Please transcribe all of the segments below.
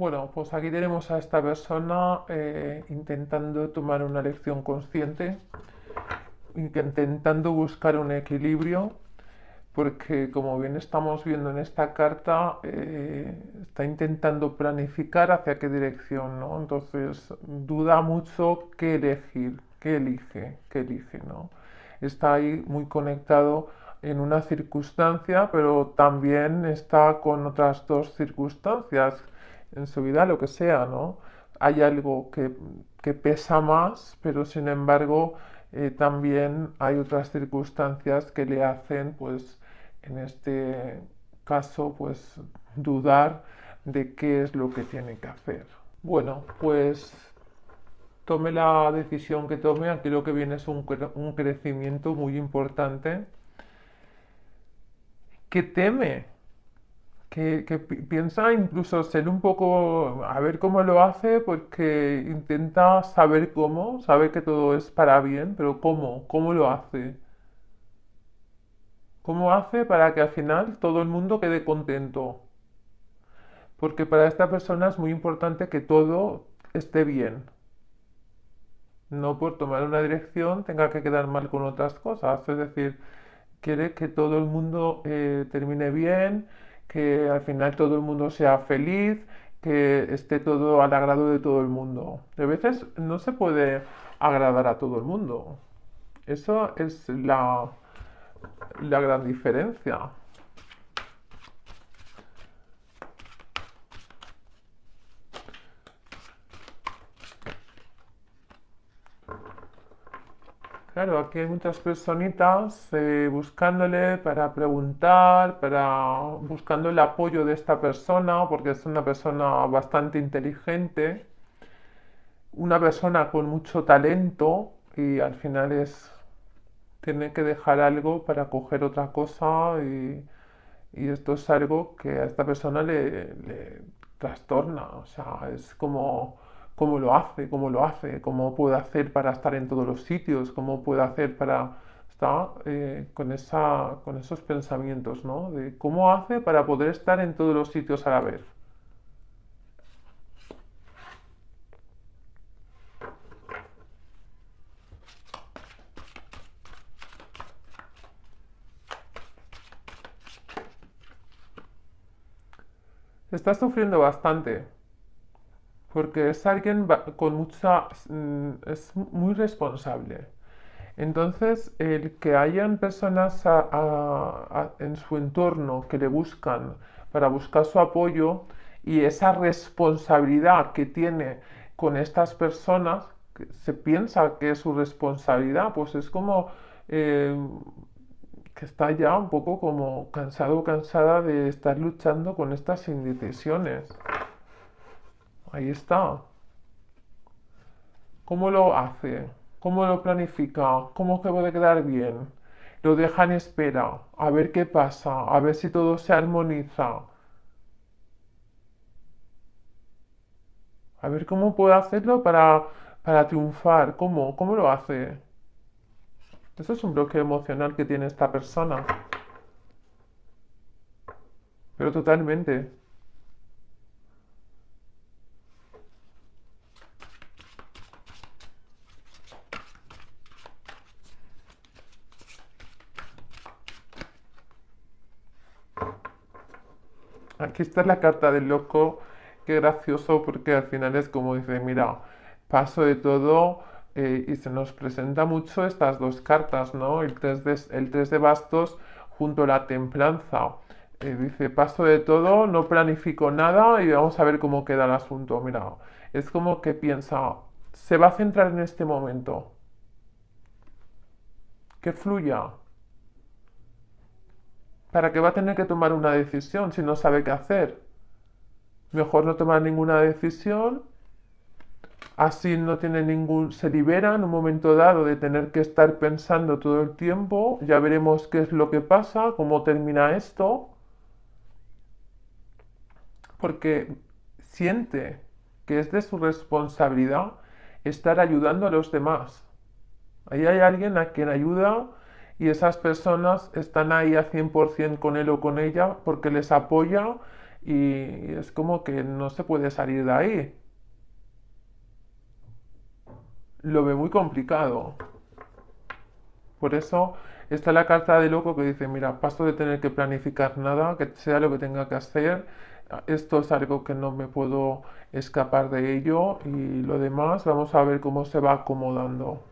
Bueno, pues aquí tenemos a esta persona eh, intentando tomar una lección consciente, intentando buscar un equilibrio, porque como bien estamos viendo en esta carta, eh, está intentando planificar hacia qué dirección, ¿no? Entonces duda mucho qué elegir, qué elige, qué elige, ¿no? Está ahí muy conectado en una circunstancia, pero también está con otras dos circunstancias en su vida, lo que sea, ¿no? Hay algo que, pesa más, pero sin embargo eh, también hay otras circunstancias que le hacen, pues, en este caso, pues, dudar de qué es lo que tiene que hacer. Bueno, pues tome la decisión que tome, aquí lo que viene es un, un crecimiento muy importante que teme que, piensa incluso ser un poco, a ver cómo lo hace, porque intenta saber cómo, sabe que todo es para bien, pero cómo, cómo lo hace. ¿Cómo hace para que al final todo el mundo quede contento? Porque para esta persona es muy importante que todo esté bien. No por tomar una dirección tenga que quedar mal con otras cosas. Es decir, quiere que todo el mundo eh, termine bien, que al final todo el mundo sea feliz, que esté todo al agrado de todo el mundo. De veces no se puede agradar a todo el mundo. Eso es la, la gran diferencia. Claro, aquí hay muchas personitas eh, buscándole para preguntar, para buscando el apoyo de esta persona, porque es una persona bastante inteligente, una persona con mucho talento y al final es tiene que dejar algo para coger otra cosa y, esto es algo que a esta persona le, le trastorna, o sea, es como cómo lo hace, cómo lo hace, cómo puede hacer para estar en todos los sitios, cómo puede hacer para estar eh, con, esos pensamientos, ¿no? De cómo hace para poder estar en todos los sitios a la vez. Está sufriendo bastante, porque es alguien con mucha, mm, es muy responsable. Entonces, el que hayan personas en su entorno que le buscan para buscar su apoyo y esa responsabilidad que tiene con estas personas, se piensa que es su responsabilidad, pues es como eh, que está ya un poco como cansado o cansada de estar luchando con estas indecisiones. Ahí está. ¿Cómo lo hace? ¿Cómo lo planifica? ¿Cómo que puede quedar bien? Lo deja en espera, a ver qué pasa, a ver si todo se armoniza. A ver cómo puede hacerlo para, triunfar. ¿Cómo? ¿Cómo lo hace? Eso es un bloque emocional que tiene esta persona. Pero totalmente. Aquí está la carta del loco. Qué gracioso porque al final es como dice, mira, paso de todo eh, y se nos presenta mucho estas dos cartas, ¿no? El 3 de, bastos junto a la templanza. Eh, dice, paso de todo, no planifico nada y vamos a ver cómo queda el asunto. Mira, es como que piensa, se va a centrar en este momento. Que fluya. ¿Para qué va a tener que tomar una decisión si no sabe qué hacer? Mejor no tomar ninguna decisión, así no tiene ningún, se libera en un momento dado de tener que estar pensando todo el tiempo, ya veremos qué es lo que pasa, cómo termina esto, porque siente que es de su responsabilidad estar ayudando a los demás. Ahí hay alguien a quien ayuda y esas personas están ahí a 100% con él o con ella porque les apoya y es como que no se puede salir de ahí. Lo ve muy complicado. Por eso está la carta de loco que dice, mira, paso de tener que planificar nada, que sea lo que tenga que hacer, esto es algo que no me puedo escapar de ello y lo demás vamos a ver cómo se va acomodando.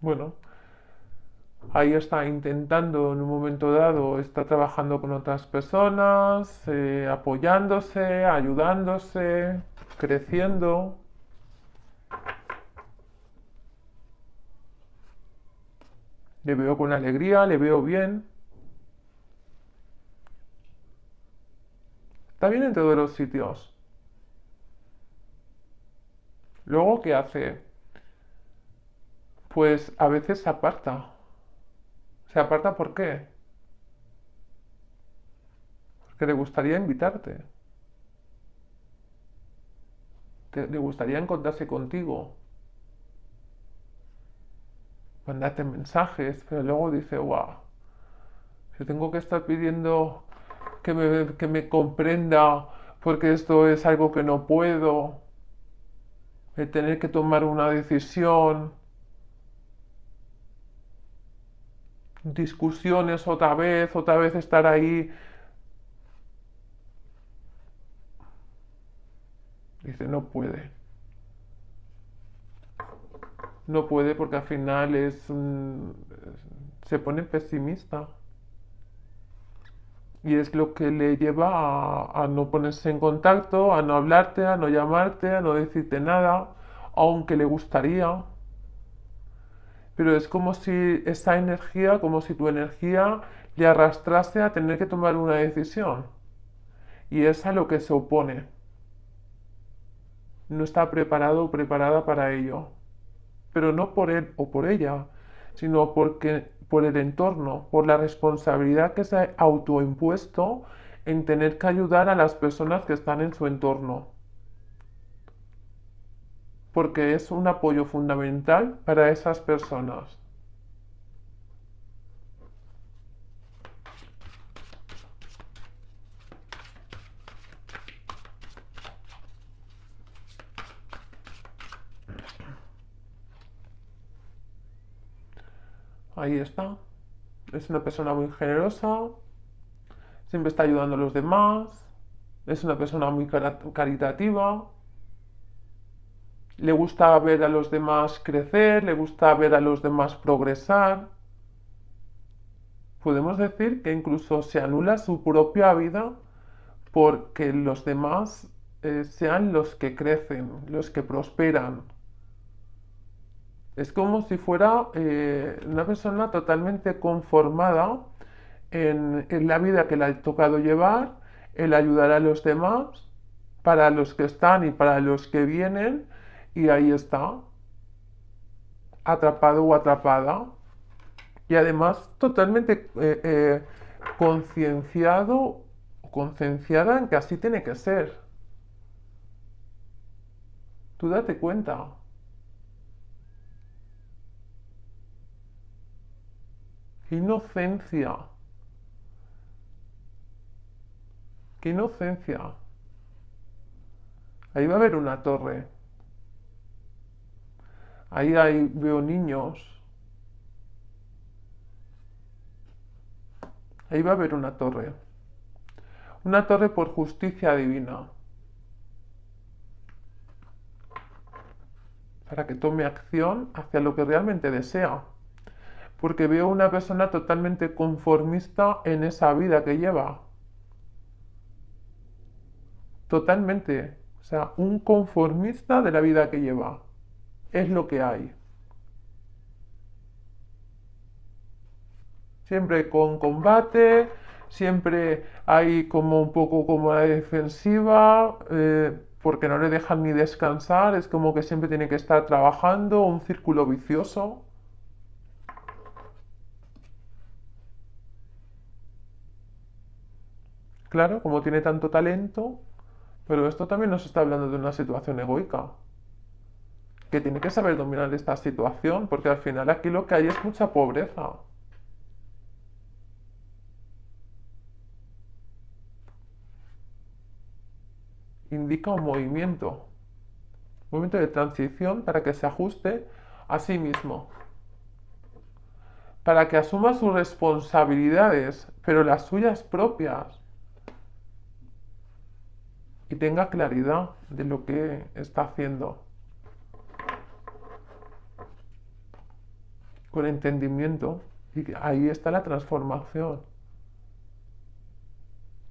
bueno, ahí está intentando en un momento dado, está trabajando con otras personas, eh, apoyándose, ayudándose, creciendo. Le veo con alegría, le veo bien. Está bien en todos los sitios. Luego, ¿qué hace? pues a veces se aparta. ¿Se aparta por qué? Porque le gustaría invitarte. le gustaría encontrarse contigo. Mandarte mensajes, pero luego dice, wow, yo tengo que estar pidiendo que me, que me comprenda porque esto es algo que no puedo. El tener que tomar una decisión discusiones otra vez, otra vez estar ahí. Dice, no puede. No puede porque al final es un, se pone pesimista. Y es lo que le lleva a, a no ponerse en contacto, a no hablarte, a no llamarte, a no decirte nada, aunque le gustaría pero es como si esa energía, como si tu energía le arrastrase a tener que tomar una decisión. Y es a lo que se opone. No está preparado o preparada para ello. Pero no por él o por ella, sino porque, por el entorno, por la responsabilidad que se ha autoimpuesto en tener que ayudar a las personas que están en su entorno porque es un apoyo fundamental para esas personas. Ahí está. Es una persona muy generosa. Siempre está ayudando a los demás. Es una persona muy caritativa le gusta ver a los demás crecer, le gusta ver a los demás progresar. Podemos decir que incluso se anula su propia vida porque los demás eh, sean los que crecen, los que prosperan. Es como si fuera eh, una persona totalmente conformada en la vida que le ha tocado llevar, el ayudar a los demás, para los que están y para los que vienen, y ahí está, atrapado o atrapada, y además totalmente eh, eh, concienciado o concienciada en que así tiene que ser. Tú date cuenta. Qué inocencia. Qué inocencia. Ahí va a haber una torre. Ahí, veo niños. Ahí va a haber una torre. Una torre por justicia divina. Para que tome acción hacia lo que realmente desea. Porque veo una persona totalmente conformista en esa vida que lleva. Totalmente. O sea, un conformista de la vida que lleva es lo que hay. Siempre con combate, siempre hay como un poco como la defensiva, eh, porque no le dejan ni descansar, es como que siempre tiene que estar trabajando, un círculo vicioso. Claro, como tiene tanto talento, pero esto también nos está hablando de una situación egoica que tiene que saber dominar esta situación, porque al final aquí lo que hay es mucha pobreza. Indica un movimiento, un movimiento de transición para que se ajuste a sí mismo, para que asuma sus responsabilidades, pero las suyas propias, y tenga claridad de lo que está haciendo. con entendimiento. Y ahí está la transformación.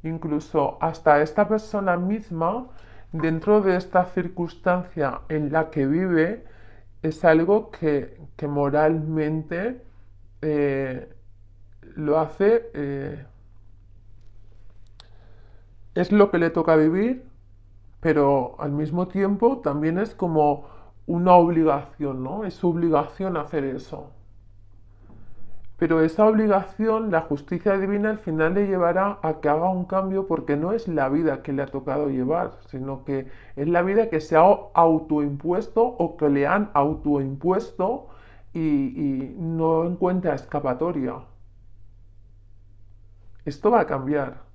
Incluso hasta esta persona misma, dentro de esta circunstancia en la que vive, es algo que, moralmente eh, lo hace... Eh, es lo que le toca vivir, pero al mismo tiempo también es como una obligación, ¿no? Es su obligación hacer eso. Pero esa obligación, la justicia divina, al final le llevará a que haga un cambio porque no es la vida que le ha tocado llevar, sino que es la vida que se ha autoimpuesto o que le han autoimpuesto y, no encuentra escapatoria. Esto va a cambiar.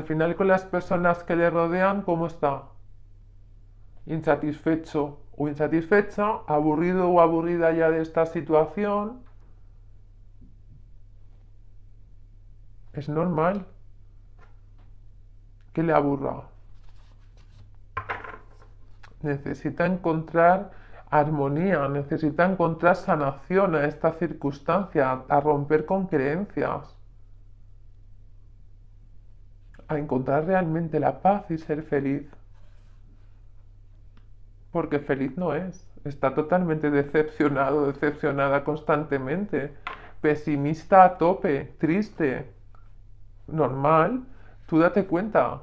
al final con las personas que le rodean, ¿cómo está? Insatisfecho o insatisfecha, aburrido o aburrida ya de esta situación. Es normal que le aburra. Necesita encontrar armonía, necesita encontrar sanación a esta circunstancia, a romper con creencias a encontrar realmente la paz y ser feliz. Porque feliz no es. Está totalmente decepcionado, decepcionada constantemente. Pesimista a tope, triste. Normal. Tú date cuenta.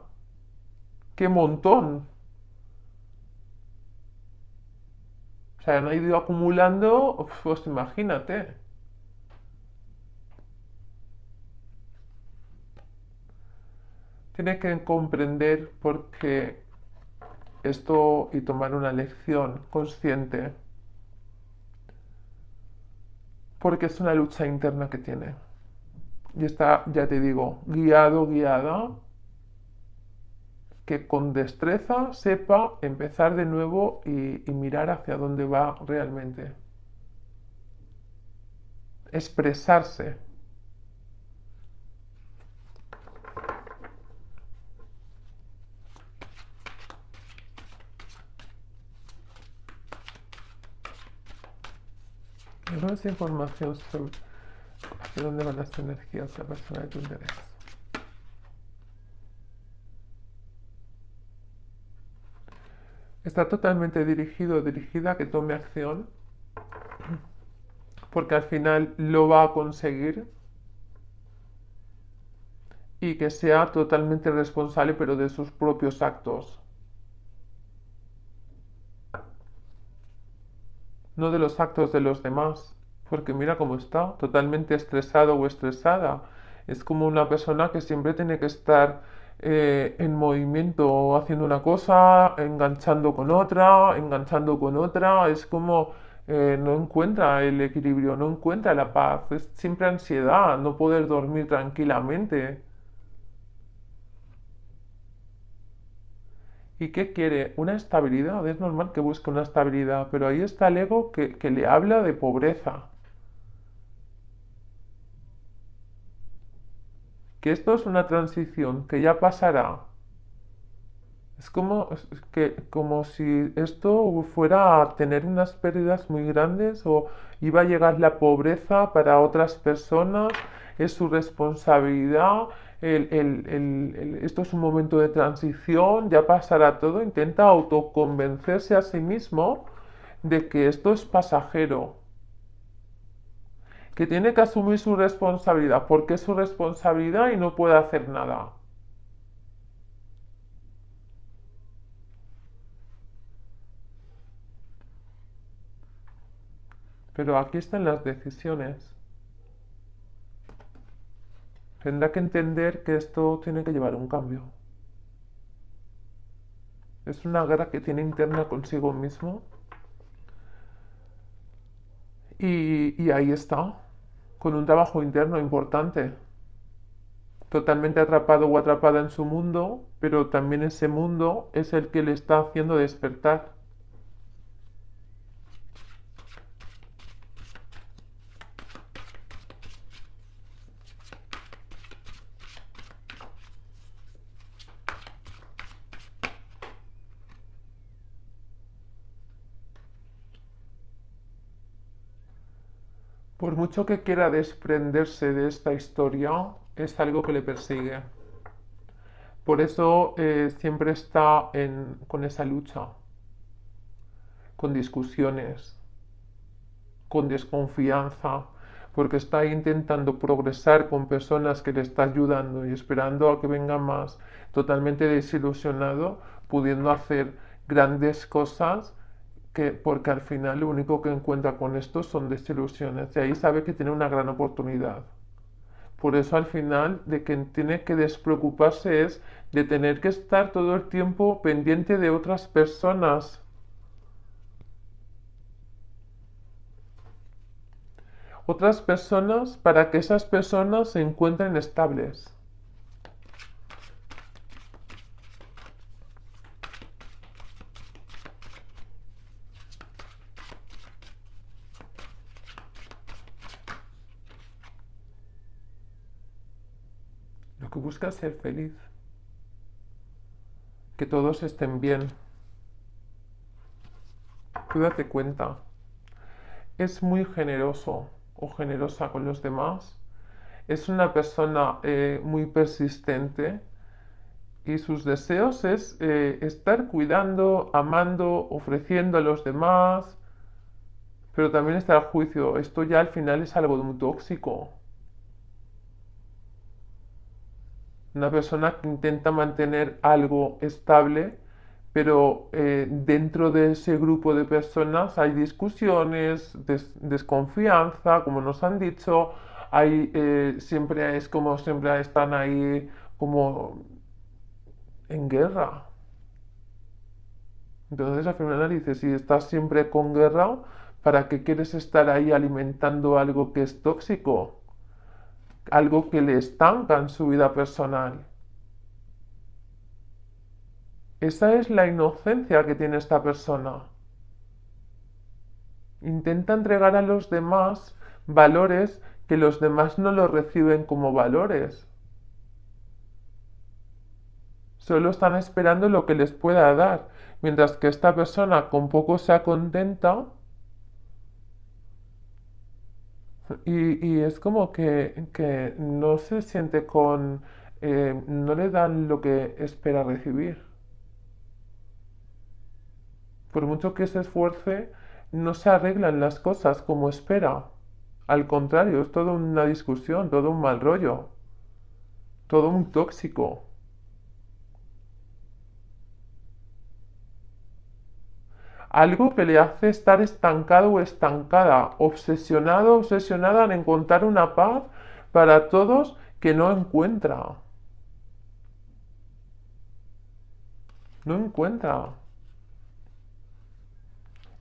¡Qué montón! O sea, han ido acumulando, pues imagínate. tiene que comprender por qué esto y tomar una lección consciente porque es una lucha interna que tiene. Y está, ya te digo, guiado, guiada, que con destreza sepa empezar de nuevo y mirar hacia dónde va realmente. Expresarse no es información sobre dónde van las energías de la persona de tu interés. Está totalmente dirigido dirigida que tome acción, porque al final lo va a conseguir y que sea totalmente responsable pero de sus propios actos. no de los actos de los demás, porque mira cómo está, totalmente estresado o estresada. Es como una persona que siempre tiene que estar eh, en movimiento, haciendo una cosa, enganchando con otra, enganchando con otra. Es como eh, no encuentra el equilibrio, no encuentra la paz. Es siempre ansiedad, no poder dormir tranquilamente. ¿Y qué quiere? Una estabilidad. Es normal que busque una estabilidad, pero ahí está el ego que, le habla de pobreza. Que esto es una transición que ya pasará. Es como, que, como si esto fuera a tener unas pérdidas muy grandes o iba a llegar la pobreza para otras personas es su responsabilidad. esto es un momento de transición, ya pasará todo. Intenta autoconvencerse a sí mismo de que esto es pasajero, que tiene que asumir su responsabilidad, porque es su responsabilidad y no puede hacer nada. Pero aquí están las decisiones. Tendrá que entender que esto tiene que llevar un cambio. Es una guerra que tiene interna consigo mismo. Y, y ahí está, con un trabajo interno importante. Totalmente atrapado o atrapada en su mundo, pero también ese mundo es el que le está haciendo despertar. Por mucho que quiera desprenderse de esta historia, es algo que le persigue. Por eso eh, siempre está con esa lucha, con discusiones, con desconfianza, porque está intentando progresar con personas que le está ayudando y esperando a que venga más, totalmente desilusionado, pudiendo hacer grandes cosas porque al final lo único que encuentra con esto son desilusiones y ahí sabe que tiene una gran oportunidad. Por eso al final de quien tiene que despreocuparse es de tener que estar todo el tiempo pendiente de otras personas. Otras personas para que esas personas se encuentren estables. busca ser feliz. Que todos estén bien. Tú date cuenta. Es muy generoso o generosa con los demás. Es una persona eh, muy persistente y sus deseos es eh, estar cuidando, amando, ofreciendo a los demás. Pero también está al juicio. Esto ya al final es algo muy tóxico. una persona que intenta mantener algo estable, pero eh, dentro de ese grupo de personas hay discusiones, desconfianza, como nos han dicho, hay, eh, siempre es como siempre están ahí como en guerra. Entonces al final dice, si estás siempre con guerra, ¿para qué quieres estar ahí alimentando algo que es tóxico? algo que le estanca en su vida personal. Esa es la inocencia que tiene esta persona. Intenta entregar a los demás valores que los demás no los reciben como valores. Solo están esperando lo que les pueda dar, mientras que esta persona con poco se contenta Y, es como que, no se siente con... Eh, no le dan lo que espera recibir. Por mucho que se esfuerce, no se arreglan las cosas como espera. Al contrario, es toda una discusión, todo un mal rollo, todo un tóxico. algo que le hace estar estancado o estancada, obsesionado, obsesionada en encontrar una paz para todos que no encuentra. No encuentra.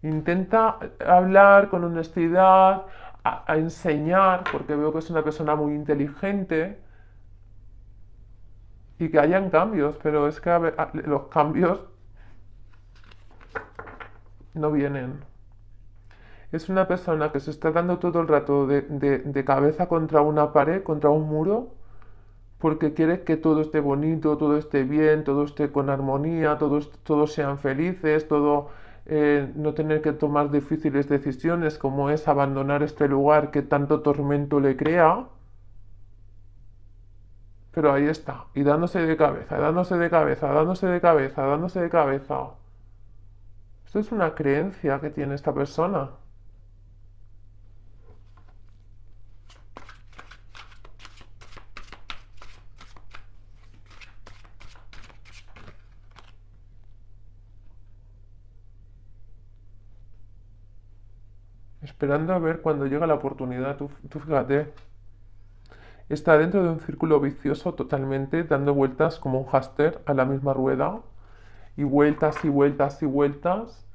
Intenta hablar con honestidad, a, enseñar, porque veo que es una persona muy inteligente y que hayan cambios, pero es que los cambios no vienen. Es una persona que se está dando todo el rato de, cabeza contra una pared, contra un muro, porque quiere que todo esté bonito, todo esté bien, todo esté con armonía, todos, sean felices, todo eh, no tener que tomar difíciles decisiones como es abandonar este lugar que tanto tormento le crea. Pero ahí está, y dándose de cabeza, dándose de cabeza, dándose de cabeza, dándose de cabeza. Esto es una creencia que tiene esta persona. esperando a ver cuando llega la oportunidad. Tú, fíjate, está dentro de un círculo vicioso totalmente, dando vueltas como un haster a la misma rueda, y vueltas y vueltas y vueltas.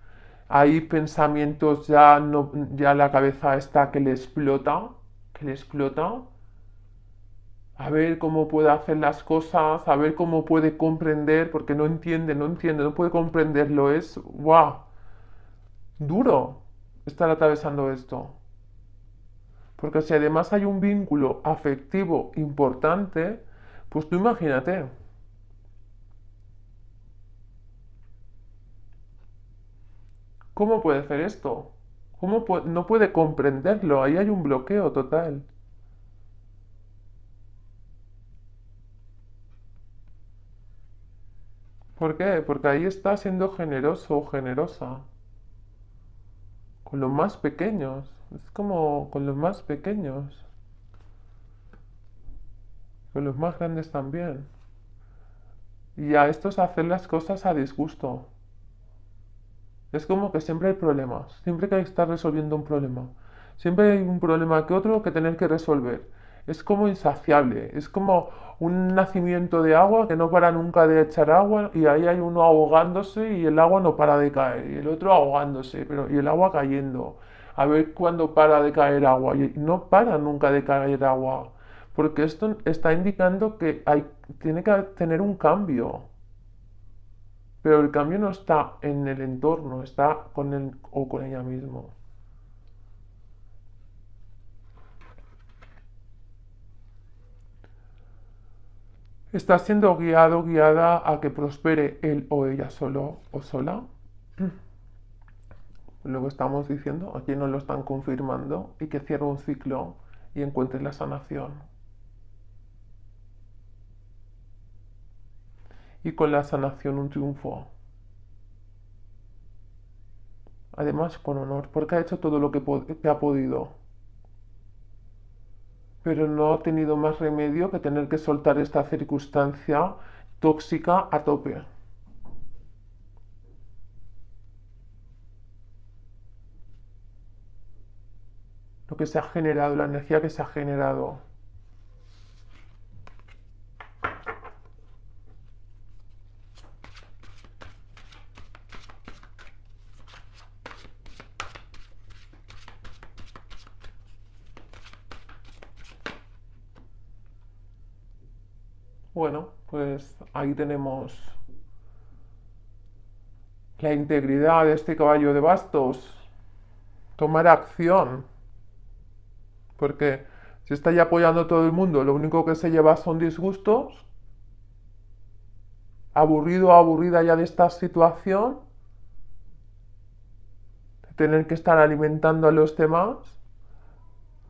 Hay pensamientos ya, no, ya la cabeza está que le explota, que le explota. A ver cómo puede hacer las cosas, a ver cómo puede comprender, porque no entiende, no entiende, no puede comprenderlo. Es, wow, duro estar atravesando esto. Porque si además hay un vínculo afectivo importante, pues tú imagínate, ¿Cómo puede hacer esto? ¿Cómo no puede comprenderlo? Ahí hay un bloqueo total. ¿Por qué? Porque ahí está siendo generoso o generosa. Con los más pequeños. Es como con los más pequeños. Con los más grandes también. Y a estos hacer las cosas a disgusto. Es como que siempre hay problemas, siempre hay que estar resolviendo un problema. Siempre hay un problema que otro que tener que resolver. Es como insaciable, es como un nacimiento de agua que no para nunca de echar agua y ahí hay uno ahogándose y el agua no para de caer y el otro ahogándose pero, y el agua cayendo. A ver cuándo para de caer agua y no para nunca de caer agua porque esto está indicando que hay, tiene que tener un cambio. Pero el cambio no está en el entorno, está con él o con ella mismo. Está siendo guiado, guiada a que prospere él o ella solo o sola. Luego estamos diciendo, aquí nos lo están confirmando y que cierre un ciclo y encuentre la sanación. y con la sanación un triunfo. Además con honor, porque ha hecho todo lo que, ha podido. Pero no ha tenido más remedio que tener que soltar esta circunstancia tóxica a tope. Lo que se ha generado, la energía que se ha generado. Bueno, pues ahí tenemos la integridad de este caballo de bastos. Tomar acción. Porque si está apoyando a todo el mundo, lo único que se lleva son disgustos. Aburrido aburrida ya de esta situación. tener que estar alimentando a los demás.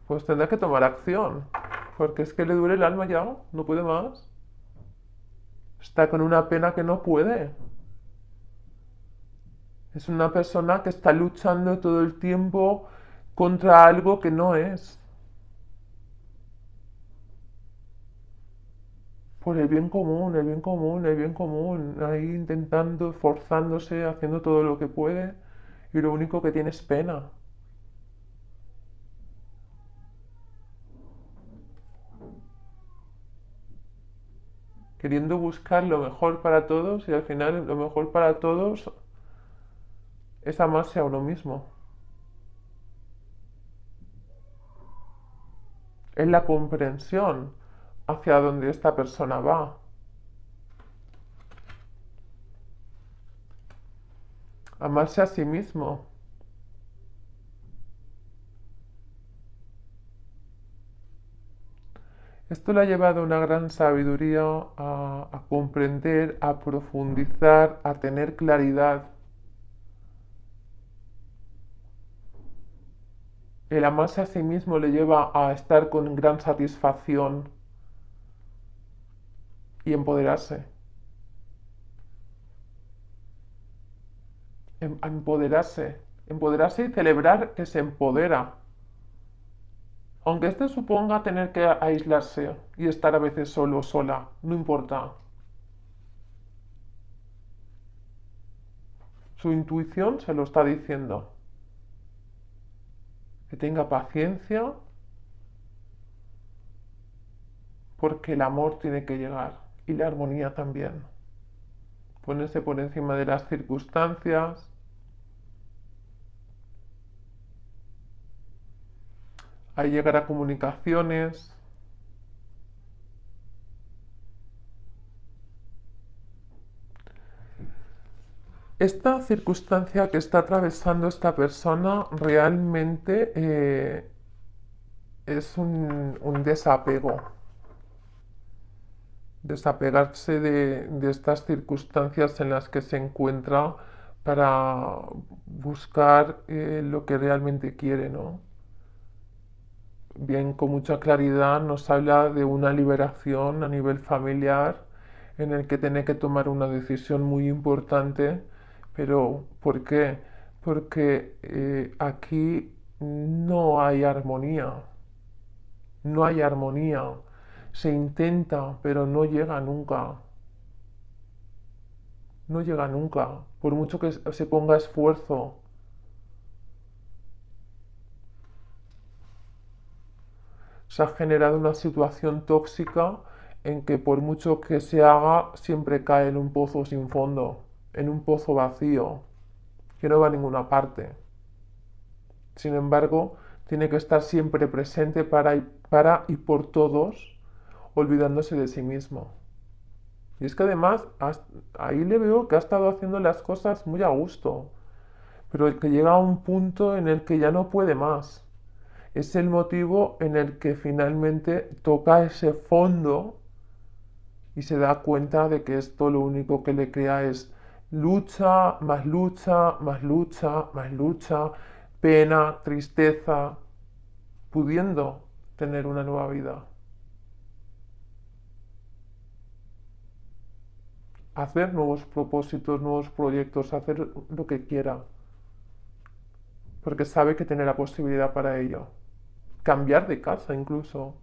Pues tendrá que tomar acción. Porque es que le duele el alma ya. No puede más está con una pena que no puede. Es una persona que está luchando todo el tiempo contra algo que no es. Por el bien común, el bien común, el bien común. Ahí intentando, forzándose, haciendo todo lo que puede. Y lo único que tiene es pena. queriendo buscar lo mejor para todos y al final lo mejor para todos es amarse a uno mismo. Es la comprensión hacia donde esta persona va. Amarse a sí mismo. Esto le ha llevado una gran sabiduría a, comprender, a profundizar, a tener claridad. El amarse a sí mismo le lleva a estar con gran satisfacción y empoderarse. Em, empoderarse. Empoderarse y celebrar que se empodera. Aunque este suponga tener que aislarse y estar a veces solo o sola, no importa. Su intuición se lo está diciendo. Que tenga paciencia porque el amor tiene que llegar y la armonía también. Póngase por encima de las circunstancias, llegar a comunicaciones. Esta circunstancia que está atravesando esta persona realmente eh, es un, un, desapego. Desapegarse de, estas circunstancias en las que se encuentra para buscar eh, lo que realmente quiere, ¿no? bien con mucha claridad nos habla de una liberación a nivel familiar en el que tiene que tomar una decisión muy importante, pero ¿por qué? Porque eh, aquí no hay armonía, no hay armonía, se intenta, pero no llega nunca, no llega nunca, por mucho que se ponga esfuerzo, se ha generado una situación tóxica en que por mucho que se haga, siempre cae en un pozo sin fondo, en un pozo vacío, que no va a ninguna parte. Sin embargo, tiene que estar siempre presente para y, para y por todos, olvidándose de sí mismo. Y es que además ahí le veo que ha estado haciendo las cosas muy a gusto, pero que llega a un punto en el que ya no puede más es el motivo en el que finalmente toca ese fondo y se da cuenta de que esto lo único que le crea es lucha, más lucha, más lucha, más lucha, pena, tristeza, pudiendo tener una nueva vida. Hacer nuevos propósitos, nuevos proyectos, hacer lo que quiera, porque sabe que tiene la posibilidad para ello cambiar de casa incluso.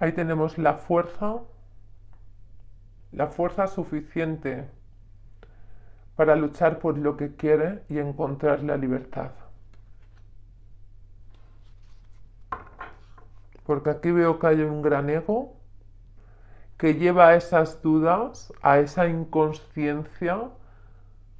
Ahí tenemos la fuerza, la fuerza suficiente para luchar por lo que quiere y encontrar la libertad. porque aquí veo que hay un gran ego que lleva a esas dudas, a esa inconsciencia,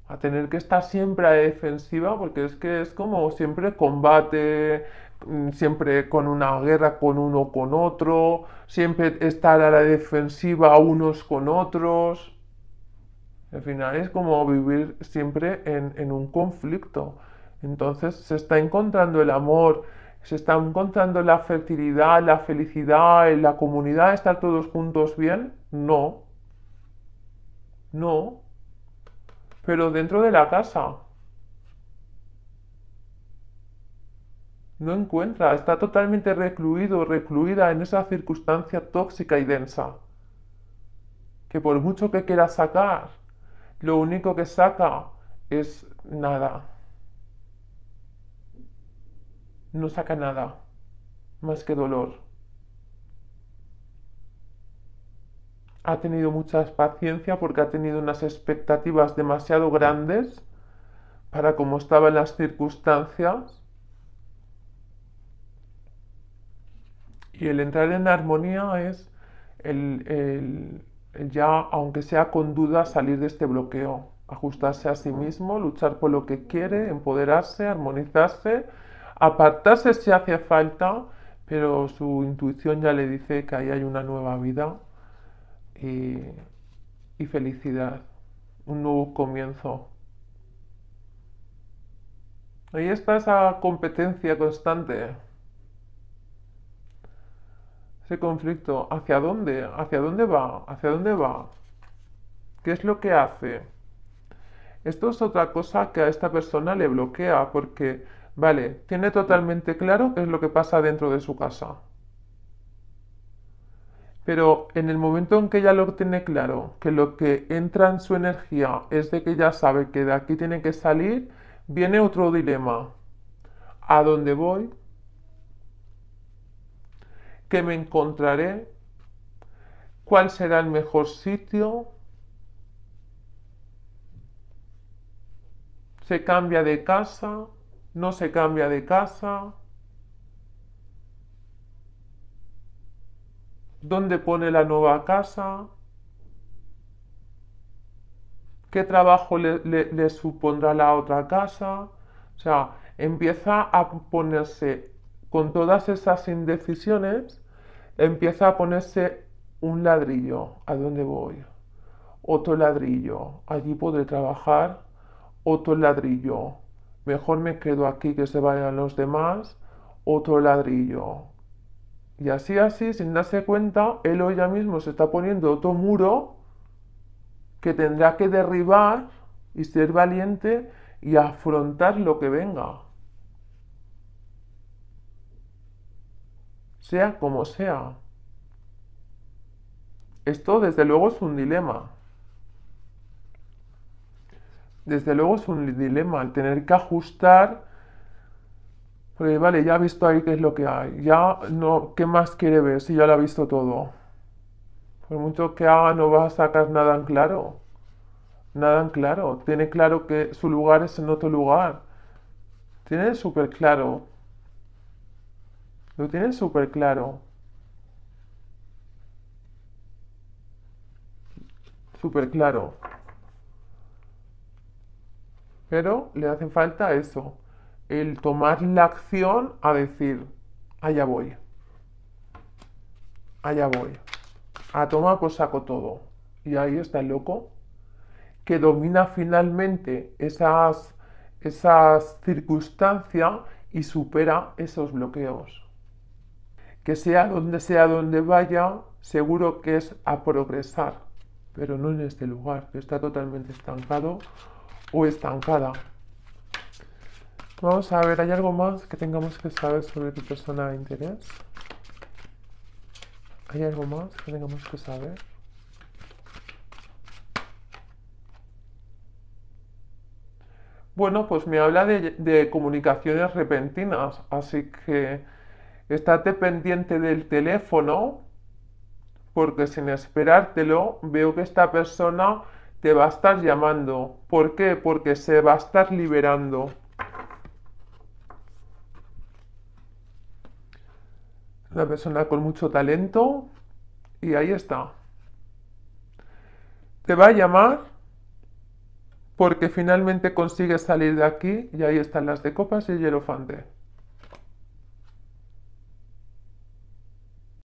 a tener que estar siempre a defensiva, porque es que es como siempre combate, mm, siempre con una guerra con uno con otro, siempre estar a la defensiva unos con otros. Al final es como vivir siempre en, en un conflicto. Entonces se está encontrando el amor se está encontrando la fertilidad, la felicidad, la comunidad, estar todos juntos bien? No. No. Pero dentro de la casa. No encuentra, está totalmente recluido, recluida en esa circunstancia tóxica y densa. Que por mucho que quiera sacar, lo único que saca es nada no saca nada más que dolor. Ha tenido mucha paciencia porque ha tenido unas expectativas demasiado grandes para como estaban las circunstancias. Y el entrar en armonía es el ya, aunque sea con duda, salir de este bloqueo, ajustarse a sí mismo, luchar por lo que quiere, empoderarse, armonizarse apartarse si hace falta, pero su intuición ya le dice que ahí hay una nueva vida y, y felicidad, un nuevo comienzo. Ahí está esa competencia constante, ese conflicto. ¿Hacia dónde? ¿Hacia dónde va? ¿Hacia dónde va? ¿Qué es lo que hace? Esto es otra cosa que a esta persona le bloquea porque Vale, tiene totalmente claro qué es lo que pasa dentro de su casa. Pero en el momento en que ya lo tiene claro, que lo que entra en su energía es de que ya sabe que de aquí tiene que salir, viene otro dilema. ¿A dónde voy? ¿Qué me encontraré? ¿Cuál será el mejor sitio? Se cambia de casa, no se cambia de casa, dónde pone la nueva casa, qué trabajo le, supondrá la otra casa. O sea, empieza a ponerse con todas esas indecisiones, empieza a ponerse un ladrillo, ¿a dónde voy? Otro ladrillo, allí podré trabajar, otro ladrillo, mejor me quedo aquí que se vayan los demás, otro ladrillo. Y así, así, sin darse cuenta, él o ella mismo se está poniendo otro muro que tendrá que derribar y ser valiente y afrontar lo que venga. Sea como sea. Esto desde luego es un dilema desde luego es un dilema el tener que ajustar. Porque vale, ya ha visto ahí qué es lo que hay. Ya no, ¿qué más quiere ver si ya lo ha visto todo? Por mucho que haga no va a sacar nada en claro. Nada en claro. Tiene claro que su lugar es en otro lugar. Tiene súper claro. Lo tiene súper claro. Súper claro le hace falta eso, el tomar la acción a decir, allá voy, allá voy, a tomar por saco todo. Y ahí está el loco, que domina finalmente esas, esas circunstancias y supera esos bloqueos. Que sea donde sea donde vaya, seguro que es a progresar, pero no en este lugar, que está totalmente estancado o estancada. Vamos a ver, ¿hay algo más que tengamos que saber sobre tu persona de interés? ¿Hay algo más que tengamos que saber? Bueno, pues me habla de, de, comunicaciones repentinas, así que estate pendiente del teléfono, porque sin esperártelo, veo que esta persona te va a estar llamando. ¿Por qué? Porque se va a estar liberando. Una persona con mucho talento y ahí está. Te va a llamar porque finalmente consigues salir de aquí y ahí están las de copas y el hierofante.